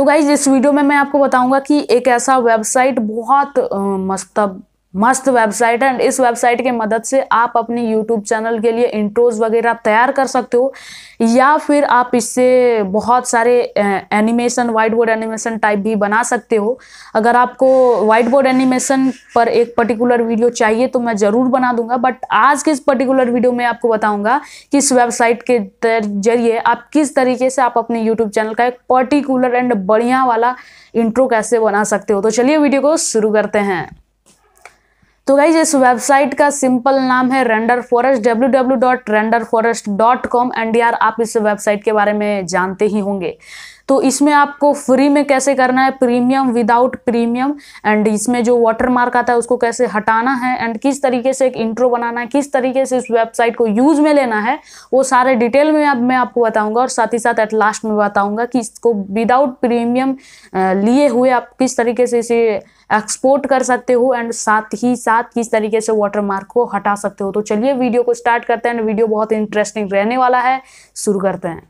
तो गाइज इस वीडियो में मैं आपको बताऊंगा कि एक ऐसा वेबसाइट बहुत मस्तब मस्त वेबसाइट है इस वेबसाइट के मदद से आप अपने यूट्यूब चैनल के लिए इंट्रोज वगैरह तैयार कर सकते हो या फिर आप इससे बहुत सारे animation white board animation type भी बना सकते हो अगर आपको वाइट बोर्ड एनिमेशन पर एक पर्टिकुलर वीडियो चाहिए तो मैं ज़रूर बना दूंगा बट आज के इस पर्टिकुलर वीडियो में आपको बताऊँगा कि इस वेबसाइट के जरिए आप किस तरीके से आप अपने यूट्यूब चैनल का एक पर्टिकुलर एंड बढ़िया वाला इंट्रो कैसे बना सकते हो तो चलिए वीडियो को शुरू करते हैं तो गाइज इस वेबसाइट का सिंपल नाम है Renderforest W W dot Renderforest dot com and यार आप इस वेबसाइट के बारे में जानते ही होंगे तो इसमें आपको फ्री में कैसे करना है प्रीमियम विदाउट प्रीमियम एंड इसमें जो वाटर मार्क आता है उसको कैसे हटाना है एंड किस तरीके से एक इंट्रो बनाना है किस तरीके से इस वेबसाइट को यूज़ में लेना है वो सारे डिटेल में अब मैं आपको बताऊंगा और साथ ही साथ एट लास्ट में बताऊंगा कि इसको विदाउट प्रीमियम लिए हुए आप किस तरीके से इसे एक्सपोर्ट कर सकते हो एंड साथ ही साथ किस तरीके से वाटरमार्क को हटा सकते हो तो चलिए वीडियो को स्टार्ट करते हैं वीडियो बहुत इंटरेस्टिंग रहने वाला है शुरू करते हैं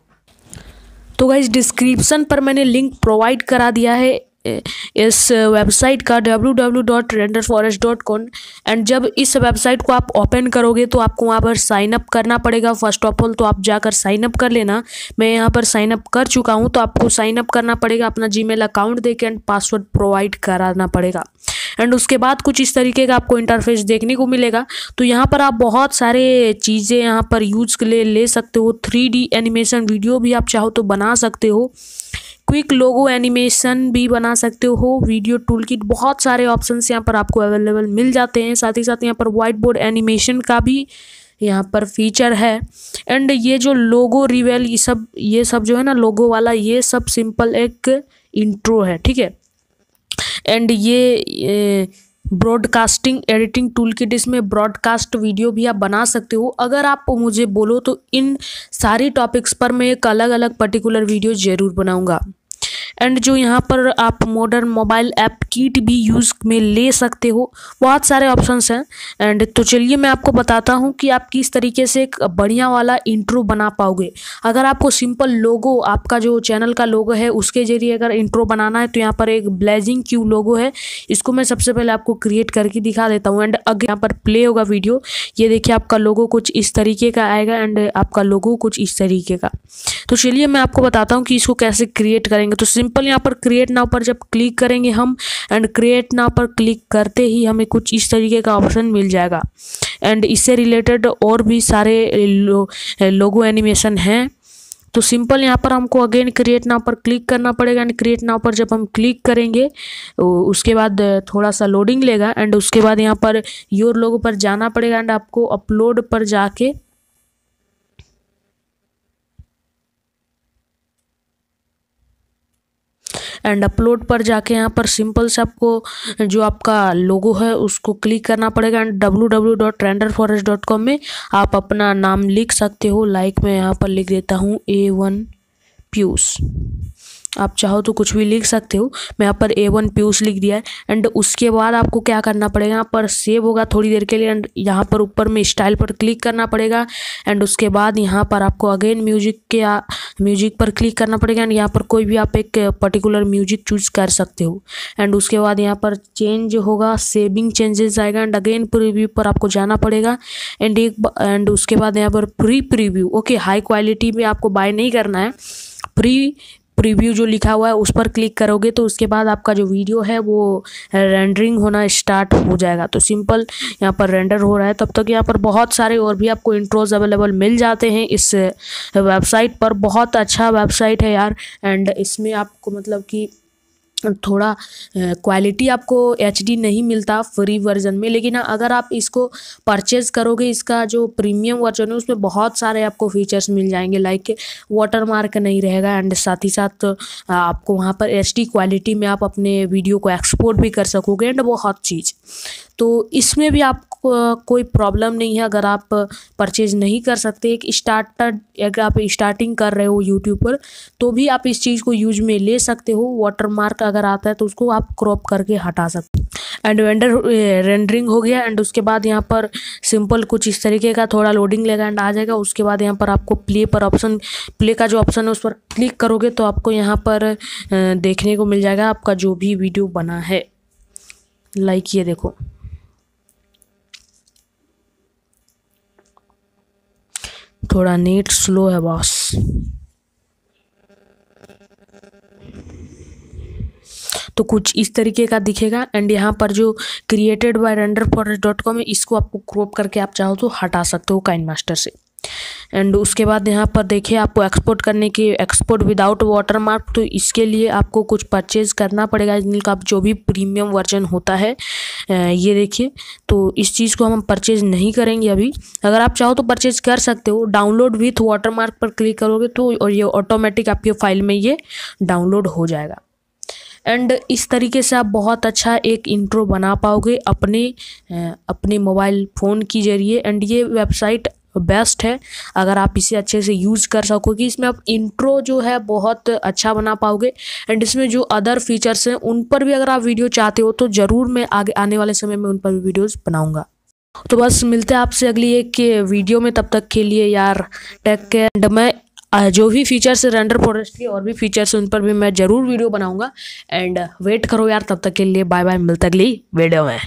तो गाइज डिस्क्रिप्शन पर मैंने लिंक प्रोवाइड करा दिया है इस वेबसाइट का W W dot Renderforest dot com and जब इस वेबसाइट को आप ओपन करोगे तो आपको वहाँ पर साइन अप करना पड़ेगा फर्स्ट ऑफ ऑल तो आप जाकर साइन अप कर लेना मैं यहाँ पर साइन अप कर चुका हूँ तो आपको साइन अप करना पड़ेगा अपना मेल अकाउंट देके एंड पासवर्ड प्रोवाइड कराना पड़ेगा एंड उसके बाद कुछ इस तरीके का आपको इंटरफेस देखने को मिलेगा तो यहाँ पर आप बहुत सारे चीज़ें यहाँ पर यूज के लिए ले सकते हो थ्री एनिमेशन वीडियो भी आप चाहो तो बना सकते हो क्विक लोगो एनिमेशन भी बना सकते हो वीडियो टूल किट बहुत सारे ऑप्शंस यहाँ पर आपको अवेलेबल मिल जाते हैं साथ ही साथ यहाँ पर वाइट बोर्ड एनिमेशन का भी यहाँ पर फीचर है एंड ये जो लोगो रिवेल ये सब ये सब जो है ना लोगो वाला ये सब सिंपल एक इंट्रो है ठीक है एंड ये ब्रॉडकास्टिंग एडिटिंग टूल किट इसमें ब्रॉडकास्ट वीडियो भी आप बना सकते हो अगर आप मुझे बोलो तो इन सारी टॉपिक्स पर मैं एक अलग अलग पर्टिकुलर वीडियो ज़रूर बनाऊँगा एंड जो यहाँ पर आप मॉडर्न मोबाइल ऐप किट भी यूज़ में ले सकते हो बहुत सारे ऑप्शंस हैं एंड तो चलिए मैं आपको बताता हूँ कि आप किस तरीके से एक बढ़िया वाला इंट्रो बना पाओगे अगर आपको सिंपल लोगो आपका जो चैनल का लोगो है उसके जरिए अगर इंट्रो बनाना है तो यहाँ पर एक ब्लेजिंग क्यू लोगो है इसको मैं सबसे पहले आपको क्रिएट करके दिखा देता हूँ एंड अगर यहाँ पर प्ले होगा वीडियो ये देखिए आपका लोगो कुछ इस तरीके का आएगा एंड आपका लोगो कुछ इस तरीके का तो चलिए मैं आपको बताता हूँ कि इसको कैसे क्रिएट करेंगे तो सिंपल यहाँ पर क्रिएट नाव पर जब क्लिक करेंगे हम एंड क्रिएट नाव पर क्लिक करते ही हमें कुछ इस तरीके का ऑप्शन मिल जाएगा एंड इससे रिलेटेड और भी सारे लो, लोगो एनिमेशन हैं तो सिंपल यहाँ पर हमको अगेन क्रिएट नाव पर क्लिक करना पड़ेगा एंड क्रिएट नाव पर जब हम क्लिक करेंगे उसके बाद थोड़ा सा लोडिंग लेगा एंड उसके बाद यहाँ पर योर लोगों पर जाना पड़ेगा एंड आपको अपलोड पर जाके एंड अपलोड पर जाके यहाँ पर सिंपल से आपको जो आपका लोगो है उसको क्लिक करना पड़ेगा and W W dot Renderforest dot com में आप अपना नाम लिख सकते हो लाइक मैं यहाँ पर लिख देता हूँ ए वन प्यूस आप चाहो तो कुछ भी लिख सकते हो मैं यहाँ पर ए वन प्यूस लिख दिया है एंड उसके बाद आपको क्या करना पड़ेगा यहाँ पर सेव होगा थोड़ी देर के लिए एंड यहाँ पर ऊपर में स्टाइल पर क्लिक करना पड़ेगा एंड उसके बाद यहाँ पर आपको अगेन म्यूजिक के म्यूजिक पर क्लिक करना पड़ेगा एंड यहाँ पर कोई भी आप एक पर्टिकुलर म्यूजिक चूज कर सकते हो एंड उसके बाद यहाँ पर चेंज होगा सेविंग चेंजेस आएगा एंड अगेन प्रीव्यू पर आपको जाना पड़ेगा एंड एक एंड उसके बाद यहाँ पर pre preview okay high quality में आपको बाय नहीं करना है प्री प्रीव्यू जो लिखा हुआ है उस पर क्लिक करोगे तो उसके बाद आपका जो वीडियो है वो रेंडरिंग होना स्टार्ट हो जाएगा तो सिंपल यहाँ पर रेंडर हो रहा है तब तक यहाँ पर बहुत सारे और भी आपको इंट्रोज अवेलेबल मिल जाते हैं इस वेबसाइट uh, पर बहुत अच्छा वेबसाइट है यार एंड इसमें आपको मतलब कि थोड़ा क्वालिटी आपको एच डी नहीं मिलता फ्री वर्जन में लेकिन हाँ, अगर आप इसको परचेज़ करोगे इसका जो प्रीमियम वर्जन है उसमें बहुत सारे आपको फीचर्स मिल जाएंगे लाइक वाटर मार्क नहीं रहेगा एंड साथ ही साथ आपको वहाँ पर एच डी क्वालिटी में आप अपने वीडियो को एक्सपोर्ट भी कर सकोगे एंड बहुत चीज़ तो इसमें भी आप आपको कोई प्रॉब्लम नहीं है अगर आप परचेज नहीं कर सकते एक स्टार्टर अगर आप स्टार्टिंग कर रहे हो यूट्यूब पर तो भी आप इस चीज़ को यूज में ले सकते हो वाटर मार्क अगर आता है तो उसको आप क्रॉप करके हटा सकते एंड वेंडर रेंडरिंग हो गया एंड उसके बाद यहाँ पर सिंपल कुछ इस तरीके का थोड़ा लोडिंग लेगा एंड आ जाएगा उसके बाद यहाँ पर आपको प्ले पर ऑप्शन प्ले का जो ऑप्शन है उस पर क्लिक करोगे तो आपको यहाँ पर देखने को मिल जाएगा आपका जो भी वीडियो बना है लाइक ये देखो थोड़ा नेट स्लो है बॉस तो कुछ इस तरीके का दिखेगा एंड यहाँ पर जो created by Renderforest dot com है इसको आपको क्रॉप करके आप चाहो तो हटा सकते हो काइन मास्टर से एंड उसके बाद यहाँ पर देखिए आपको एक्सपोर्ट करने की एक्सपोर्ट विदाउट वाटर मार्क तो इसके लिए आपको कुछ परचेज़ करना पड़ेगा इनका जो भी प्रीमियम वर्जन होता है ये देखिए तो इस चीज़ को हम परचेज़ नहीं करेंगे अभी अगर आप चाहो तो परचेज़ कर सकते हो डाउनलोड विथ वाटर मार्क पर क्लिक करोगे तो और ये ऑटोमेटिक आपके फाइल में ये डाउनलोड हो जाएगा एंड इस तरीके से आप बहुत अच्छा एक इंट्रो बना पाओगे अपने अपने मोबाइल फ़ोन के जरिए एंड ये वेबसाइट बेस्ट है अगर आप इसे अच्छे से यूज़ कर सकोगे इसमें आप इंट्रो जो है बहुत अच्छा बना पाओगे एंड इसमें जो अदर फीचर्स हैं उन पर भी अगर आप वीडियो चाहते हो तो ज़रूर मैं आगे आने वाले समय में उन पर भी वीडियोस बनाऊंगा तो बस मिलते हैं आपसे अगली एक वीडियो में तब तक के लिए यार टेक के एंड मैं जो भी फीचर्स रेंडर प्रोडक्ट के और भी फीचर्स उन पर भी मैं ज़रूर वीडियो बनाऊंगा एंड वेट करो यार तब तक के लिए बाय बाय मिलते अगली वीडियो में